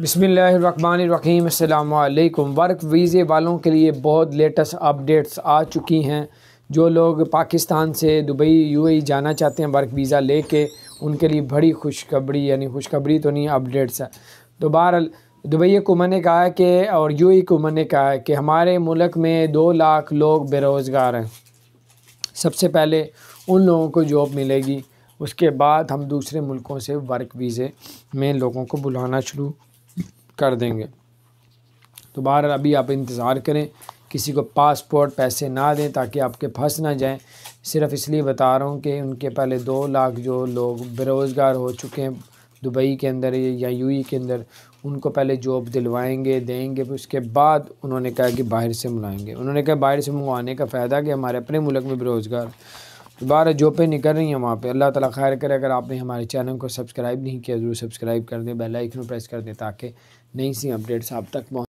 बसमीम अल्लाम वर्क वीज़े वालों के लिए बहुत लेटेस्ट अपडेट्स आ चुकी हैं जो लोग पाकिस्तान से दुबई यूएई जाना चाहते हैं वर्क वीज़ा लेके उनके लिए बड़ी खुशखबरी यानी खुशखबरी तो नहीं अपडेट्स है तो दुबई हुकूमत ने कहा है कि और यू ई हुकूमत ने कहा है कि हमारे मुल्क में दो लाख लोग बेरोज़गार हैं सबसे पहले उन लोगों को जॉब मिलेगी उसके बाद हम दूसरे मुल्कों से वर्क वीज़े में लोगों को बुलाना शुरू कर देंगे तो बहर अभी आप इंतज़ार करें किसी को पासपोर्ट पैसे ना दें ताकि आपके फंस ना जाएं सिर्फ़ इसलिए बता रहा हूँ कि उनके पहले दो लाख जो लोग बेरोज़गार हो चुके हैं दुबई के अंदर या यूएई के अंदर उनको पहले जॉब दिलवाएंगे देंगे फिर उसके बाद उन्होंने कहा कि बाहर से मंगाएंगे उन्होंने कहा बाहर से मंगवाने का फ़ायदा कि हमारे अपने मुल्क में बेरोज़गार दोबारा जो पे निकल रही हैं वहाँ पे अल्लाह ताला खैर करे अगर आपने हमारे चैनल को सब्सक्राइब नहीं किया ज़रूर सब्सक्राइब कर दें बेल आइकन प्रेस कर दें ताकि नई सी अपडेट्स आप तक पहुँच